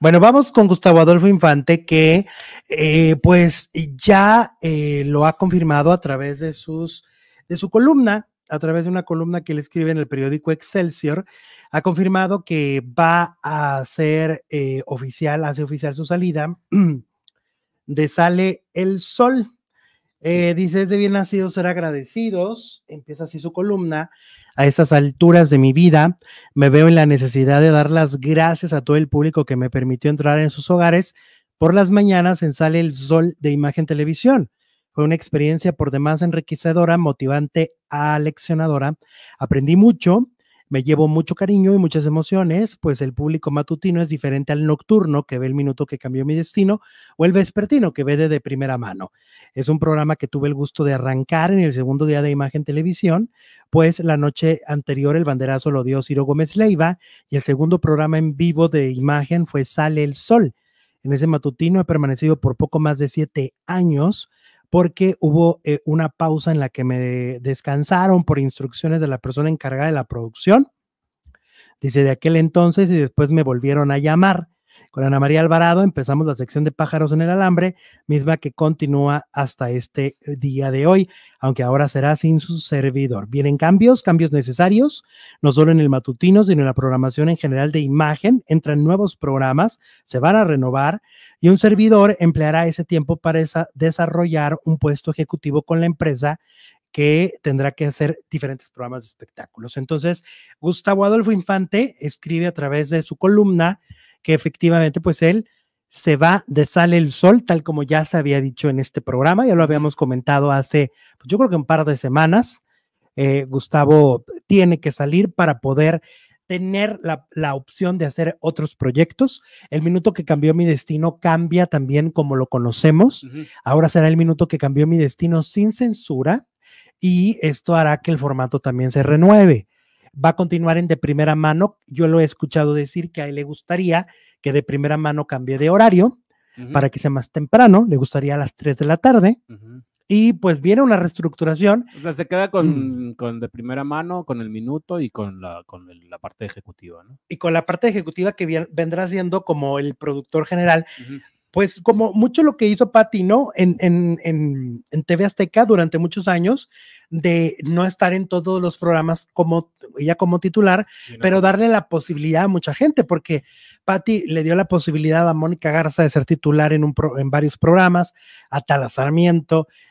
Bueno, vamos con Gustavo Adolfo Infante, que eh, pues ya eh, lo ha confirmado a través de, sus, de su columna, a través de una columna que él escribe en el periódico Excelsior, ha confirmado que va a ser eh, oficial, hace oficial su salida de Sale el Sol. dice, es de bien nacido ser agradecidos, empieza así su columna, a esas alturas de mi vida, me veo en la necesidad de dar las gracias a todo el público que me permitió entrar en sus hogares. Por las mañanas en Sale el Sol de Imagen Televisión. Fue una experiencia por demás enriquecedora, motivante, aleccionadora. Aprendí mucho me llevo mucho cariño y muchas emociones, pues el público matutino es diferente al nocturno que ve el minuto que cambió mi destino o el vespertino que ve de, primera mano. Es un programa que tuve el gusto de arrancar en el segundo día de Imagen Televisión, pues la noche anterior el banderazo lo dio Ciro Gómez Leiva y el segundo programa en vivo de Imagen fue Sale el Sol. En ese matutino he permanecido por poco más de siete años porque hubo eh, una pausa en la que me descansaron por instrucciones de la persona encargada de la producción. Dice, de aquel entonces y después me volvieron a llamar con Ana María Alvarado empezamos la sección de pájaros en el alambre, misma que continúa hasta este eh, día de hoy, aunque ahora será sin su servidor. Vienen cambios, cambios necesarios, no solo en el matutino, sino en la programación en general de imagen. Entran nuevos programas, se van a renovar y un servidor empleará ese tiempo para desarrollar un puesto ejecutivo con la empresa que tendrá que hacer diferentes programas de espectáculos. Entonces, Gustavo Adolfo Infante escribe a través de su columna que efectivamente pues él se va de sale el sol, tal como ya se había dicho en este programa, ya lo habíamos comentado hace, pues, yo creo que un par de semanas, eh, Gustavo tiene que salir para poder tener la, opción de hacer otros proyectos. El minuto que cambió mi destino cambia también como lo conocemos. Ahora será el minuto que cambió mi destino sin censura y esto hará que el formato también se renueve va a continuar en de primera mano. Yo lo he escuchado decir que a él le gustaría que de primera mano cambie de horario para que sea más temprano, le gustaría a las 3 de la tarde. Y pues viene una reestructuración. O sea, se queda con, mm. con de primera mano, con el minuto y con la, con la parte ejecutiva, Y con la parte ejecutiva que vendrá siendo como el productor general pues como mucho lo que hizo Patty ¿no? En, en, TV Azteca durante muchos años, de no estar en todos los programas como ella como titular, pero darle la posibilidad a mucha gente, porque Patti le dio la posibilidad a Mónica Garza de ser titular en, un en varios programas, a Tala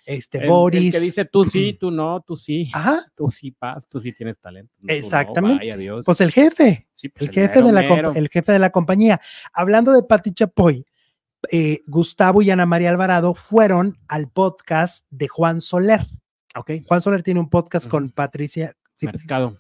este, Boris. dice tú sí, tú no, tú sí. Ajá. Tú sí, Paz, tú sí tienes talento. Exactamente. pues el jefe. Pues el, jefe de la el jefe de la compañía. Hablando de Patti Chapoy eh, Gustavo y Ana María Alvarado fueron al podcast de Juan Soler. Okay. Juan Soler tiene un podcast con Patricia. Mercado.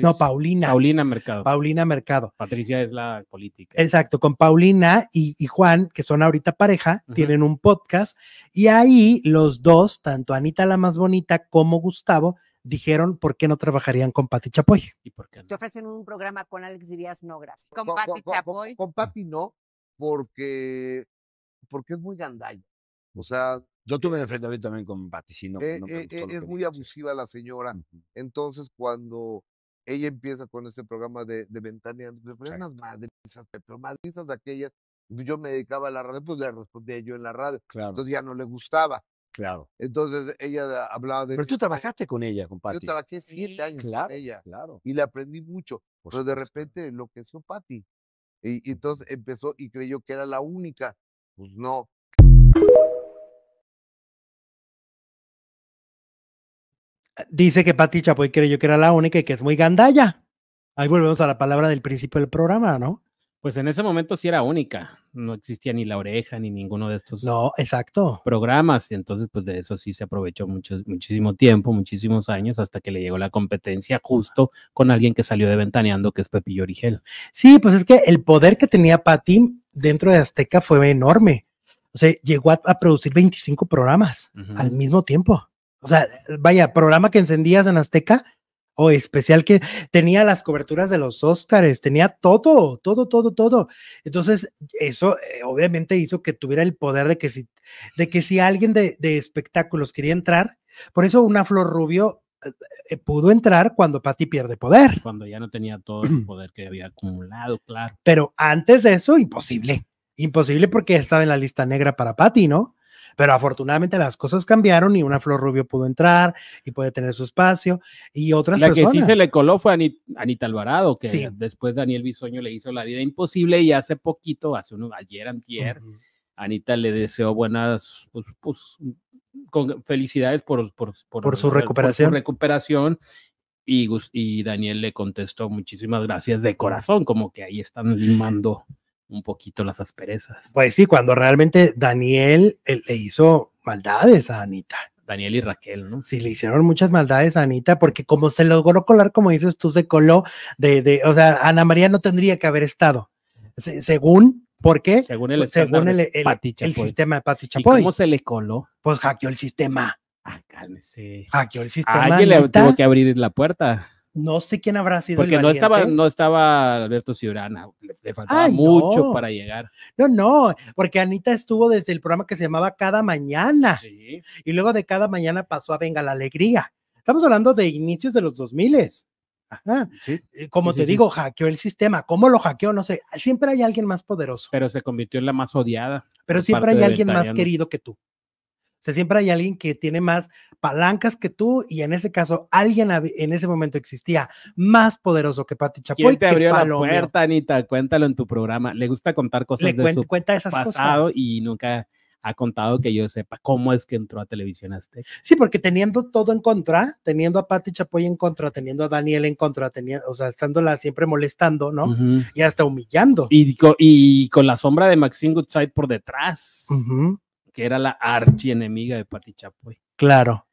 No, Paulina. Paulina Mercado. Paulina Mercado. Patricia es la política. Exacto, con Paulina y, Juan, que son ahorita pareja, tienen un podcast y ahí los dos, tanto Anita la más bonita como Gustavo, dijeron por qué no trabajarían con Pati Chapoy. ¿Y por qué no? Te ofrecen un programa con Alex, dirías no, Con, Pati Chapoy. con, Pati no, porque, porque es muy gandalla. O sea. Yo eh tuve un enfrentamiento también con Vaticino. Eh, no eh, es muy abusiva la señora. Entonces, cuando ella empieza con este programa de, de ventaneando, pues, pues, unas madrizas, pero madrizas de aquellas, pues, yo me dedicaba a la radio, pues le respondía yo en la radio. Entonces ya no le gustaba. Claro. Entonces ella hablaba de. Pero tú trabajaste con ella, con compadre. Yo trabajé siete años con ella. Claro. Y le aprendí mucho. pero de repente lo enloqueció Patti. Y, entonces empezó y creyó que era la única. Pues no, ah, Dice que Pati Chapoy creyó que era la única y que es muy gandalla. Ahí volvemos a la palabra del principio del programa, ¿no? pues en ese momento sí era única, no existía ni la oreja ni ninguno de estos no, exacto. programas, y entonces pues de eso sí se aprovechó mucho, muchísimo tiempo, muchísimos años, hasta que le llegó la competencia justo con alguien que salió de Ventaneando, que es Pepillo Origel. Sí, pues es que el poder que tenía Pati dentro de Azteca fue enorme, o sea, llegó a, producir 25 programas al mismo tiempo. O sea, vaya, programa que encendías en Azteca o especial que tenía las coberturas de los Óscares, tenía todo, todo, todo, todo. Entonces, eso eh, obviamente hizo que tuviera el poder de que si, de que si alguien de, espectáculos quería entrar, por eso una Flor Rubio eh, eh, pudo entrar cuando Patty pierde poder. Cuando ya no tenía todo el poder que había acumulado, claro. Pero antes de eso, imposible. Imposible porque estaba en la lista negra para Patty, ¿no? Pero afortunadamente las cosas cambiaron y una Flor Rubio pudo entrar y puede tener su espacio y otras la personas. La que sí se le coló fue Anita, Alvarado, que después Daniel Bisoño le hizo la vida imposible y hace poquito, hace uno, ayer, antier, Anita le deseó buenas, pues, pues con felicidades por, por, su recuperación. y, y Daniel le contestó muchísimas gracias de corazón, como que ahí están limando un poquito las asperezas. Pues sí, cuando realmente Daniel eh, le hizo maldades a Anita. Daniel y Raquel, ¿no? Sí, le hicieron muchas maldades a Anita, porque como se logró colar, como dices tú, se coló de, o sea, Ana María no tendría que haber estado, según, ¿por qué? Según el, pues, según el, sistema de Pati Chapoy. ¿Y ¿Cómo se le coló? Pues hackeó el sistema. Ah, cálmese. Hackeó el sistema. Alguien le tuvo que abrir la puerta. No sé quién habrá sido Porque no estaba, no estaba Alberto Ciurana, le, faltaba mucho para llegar. No, no, porque Anita estuvo desde el programa que se llamaba Cada Mañana. Y luego de Cada Mañana pasó a Venga la Alegría. Estamos hablando de inicios de los 2000. Ajá. Eh, como te digo, hackeó el sistema. ¿Cómo lo hackeó? No sé. Siempre hay alguien más poderoso. Pero se convirtió en la más odiada. Pero siempre hay alguien más querido que tú. O sea, siempre hay alguien que tiene más palancas que tú y en ese caso alguien en ese momento existía más poderoso que Pati Chapoy. ¿Quién te abrió la puerta, Anita? Cuéntalo en tu programa. Le gusta contar cosas de cuenta, su pasado y nunca ha contado que yo sepa cómo es que entró a Televisión este. Sí, porque teniendo todo en contra, teniendo a Pati Chapoy en contra, teniendo a Daniel en contra, teniendo, o sea, estándola siempre molestando, ¿no? Y hasta humillando. Y con, la sombra de Maxine Goodside por detrás, que era la archienemiga de Pati Chapoy. Claro.